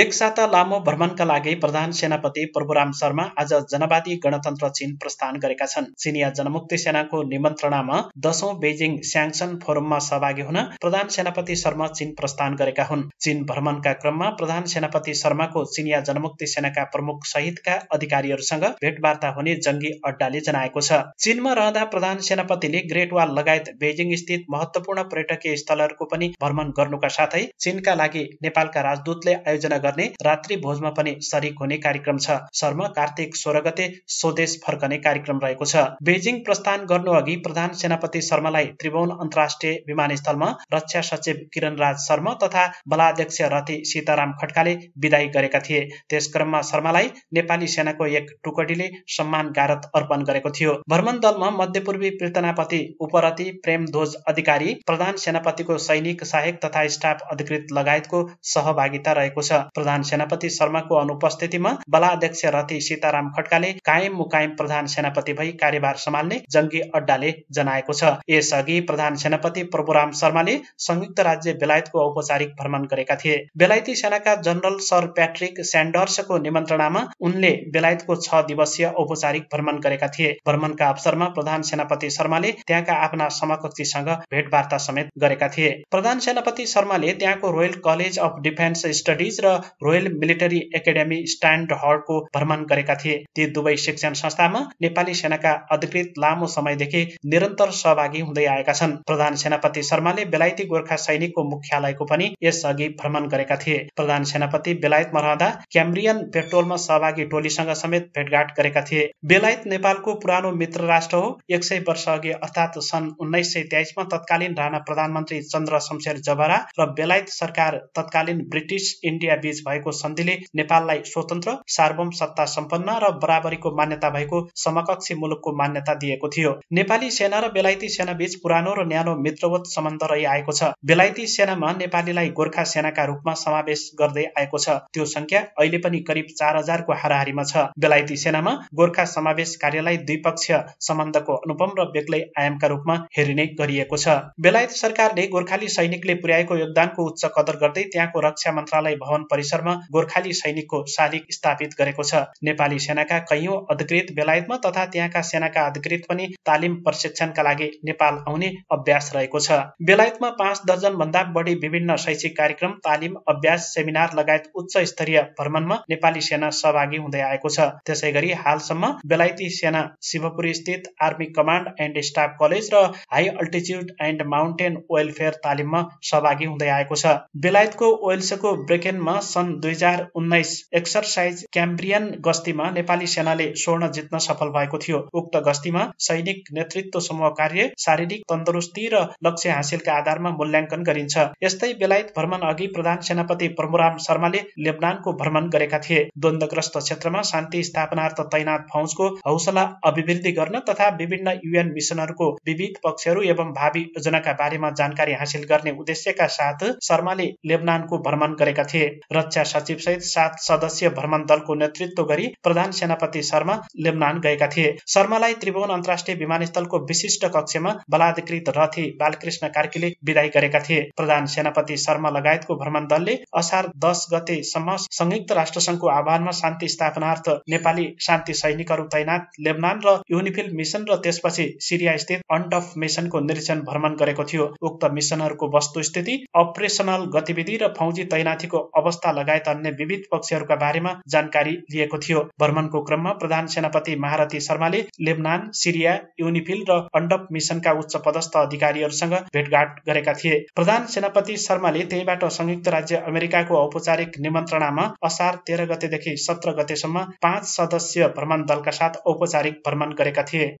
एक साता लामो भ्रमणका लागि प्रधान सेनापति प्रभुराम शर्मा आज जनवादी गणतन्त्र चीन प्रस्थान गरेका छन् चिनिया जनमुक्ति सेनाको निमन्त्रणामा दशौं बेजिङ स्याङसन फोरममा सहभागी हुन प्रधान सेनापति शर्मा चीन प्रस्थान गरेका हुन् चीन भ्रमणका क्रममा प्रधान सेनापति शर्माको चिनिया जनमुक्ति सेनाका प्रमुख सहितका अधिकारीहरूसँग भेटवार्ता हुने जङ्गी अड्डाले जनाएको छ चीनमा रहँदा प्रधान सेनापतिले ग्रेट वाल लगायत बेजिङ स्थित महत्वपूर्ण पर्यटकीय स्थलहरूको पनि भ्रमण गर्नुका साथै चीनका लागि नेपालका राजदूतले आयोजना गर्ने रात्रि भोजमा पनि सरिक हुने कार्यक्रम छ शर्मा कार्तिक सोह्र गते स्वदेश फर्कने कार्यक्रम रहेको छ बेजिङ प्रस्थान गर्नु अघि प्रधान सेनापति शर्मालाई त्रिभुवन अन्तर्राष्ट्रिय विमानस्थलमा रक्षा सचिव किरण राज शर्मा तथा बलाध्यक्ष रति सीताराम खड्काले विदाई गरेका थिए त्यस क्रममा शर्मालाई नेपाली सेनाको एक टुकडीले सम्मान गारत अर्पण गरेको थियो भ्रमण दलमा मध्यपूर्वी प्रेतनापति उपरति ध्वज अधिकारी प्रधान सेनापतिको सैनिक सहायक तथा स्टाफ अधिकृत लगायतको सहभागिता रहेको छ प्रधान सेनापति शर्माको अनुपस्थितिमा बलाध्यक्ष रथी सीताराम खड्काले कायम मुकायम प्रधान सेनापति भई कार्यभार सम्हाल्ने जङ्गी अड्डाले जनाएको छ यसअघि प्रधान सेनापति प्रभुराम शर्माले संयुक्त राज्य बेलायतको औपचारिक भ्रमण गरेका थिए बेलायती सेनाका जनरल सर प्याट्रिक स्यान्डर्सको निमन्त्रणामा उनले बेलायतको छ दिवसीय औपचारिक भ्रमण गरेका थिए भ्रमणका अवसरमा प्रधान सेनापति शर्माले त्यहाँका आफ्ना समकक्षीसँग भेटवार्ता समेत गरेका थिए प्रधान सेनापति शर्माले त्यहाँको royal college of defence studies र रोयल मिलिटरी एकाडेमी स्ट्यान्ड हलको भ्रमण गरेका थिए ती दुवै शिक्षण संस्थामा नेपाली सेनाका अधिकृत लामो समयदेखि निरन्तर सहभागी हुँदै आएका छन् प्रधान सेनापति शर्माले बेलायती गोर्खा सैनिकको मुख्यालयको पनि यसअघि भ्रमण गरेका थिए प्रधान सेनापति बेलायतमा रहँदा क्याम्ब्रियन पेट्रोलमा सहभागी टोलीसँग समेत भेटघाट गरेका थिए बेलायत नेपालको पुरानो मित्र राष्ट्र हो एक सय वर्ष अघि अर्थात् सन् उन्नाइस सय तेइसमा तत्कालीन राणा प्रधानमन्त्री चन्द्र शमशेर जबरा र बेलायत सरकार तत्कालीन ब्रिटिस इन्डिया बीच भएको सन्धिले नेपाललाई स्वतन्त्र सार्वम सत्ता सम्पन्न र बराबरीको मान्यता भएको समकक्षी मुलुकको मान्यता दिएको थियो नेपाली सेना र बेलायती सेना बीच पुरानो र न्यानो मित्रवत सम्बन्ध रहिआएको छ बेलायती सेनामा नेपालीलाई गोर्खा सेनाका रूपमा समावेश गर्दै आएको छ त्यो संख्या अहिले पनि करिब चार हजारको हाराहारीमा छ बेलायती सेनामा गोर्खा समावेश कार्यलाई द्विपक्षीय सम्बन्धको अनुपम र बेग्लै आयामका रूपमा हेरिने गरिएको छ बेलायत सरकारले गोर्खाली सैनिकले पुर्याएको योगदानको उच्च कदर गर्दै त्यहाँको रक्षा मन्त्रालय भवन परिसरमा गोर्खाली सैनिकको शालिग स्थापित गरेको छ नेपाली सेनाका कैयौं अधिकृत बेलायतमा तथा त्यहाँका सेनाका अधिकृत पनि तालिम प्रशिक्षणका लागि नेपाल आउने अभ्यास रहेको छ बेलायतमा पाँच दर्जन भन्दा बढी विभिन्न शैक्षिक कार्यक्रम तालिम अभ्यास सेमिनार लगायत उच्च स्तरीय भ्रमणमा नेपाली सेना सहभागी हुँदै आएको छ त्यसै गरी हालसम्म बेलायती सेना शिवपुरी स्थित army command and staff college र high altitude and mountain welfare तालिममा सहभागी हुँदै आएको छ बेलायतको ओएल्सको ब्रेकेनमा सन् दुई हजार उन्नाइस एक्सरसाइज क्याम्ब्रियन गस्तीमा नेपाली सेनाले स्वर्ण जित्न सफल भएको थियो उक्त गस्तीमा सैनिक नेतृत्व समूह कार्य शारीरिक तन्दुरुस्ती र लक्ष्य हासिलका आधारमा मूल्याङ्कन गरिन्छ यस्तै बेलायत भ्रमण अघि प्रधान सेनापति प्रमुराम शर्माले लेबनानको भ्रमण गरेका थिए द्वन्दग्रस्त क्षेत्रमा शान्ति स्थापनार्थ तैनात फौजको हौसला अभिवृद्धि गर्न तथा विभिन्न युएन मिसनहरूको विविध पक्षहरू एवं भावी योजनाका बारेमा जानकारी हासिल गर्ने उद्देश्यका साथ शर्माले लेबनानको भ्रमण गरेका थिए र रक्षा सचिव सहित सात सदस्यीय भ्रमण दलको नेतृत्व गरी प्रधान सेनापति शर्मा लेबनान गएका थिए शर्मालाई त्रिभुवन अन्तर्राष्ट्रिय विमानस्थलको विशिष्ट कक्षमा बलाधिकृत रथी बालकृष्ण कार्कीले विदाई गरेका थिए प्रधान सेनापति शर्मा लगायतको भ्रमण दलले असार दस गतेसम्म संयुक्त राष्ट्र संघको आह्वानमा शान्ति स्थापनार्थ नेपाली शान्ति सैनिकहरू तैनात लेबनान र युनिफिल मिसन र त्यसपछि सिरिया स्थित अन्ट अफ मिसनको निरीक्षण भ्रमण गरेको थियो उक्त मिसनहरूको वस्तुस्थिति अपरेसनल गतिविधि र फौजी तैनाथीको अवस्था अवस्था लगायत अन्य विविध पक्षहरूका बारेमा जानकारी लिएको थियो भ्रमणको क्रममा प्रधान सेनापति महारथी शर्माले लेबनान सिरिया युनिफिल र अन्डप मिसनका उच्च पदस्थ अधिकारीहरूसँग भेटघाट गरेका थिए प्रधान सेनापति शर्माले त्यहीबाट संयुक्त राज्य अमेरिकाको औपचारिक निमन्त्रणामा असार तेह्र गतेदेखि सत्र गतेसम्म पाँच सदस्यीय भ्रमण दलका साथ औपचारिक भ्रमण गरेका थिए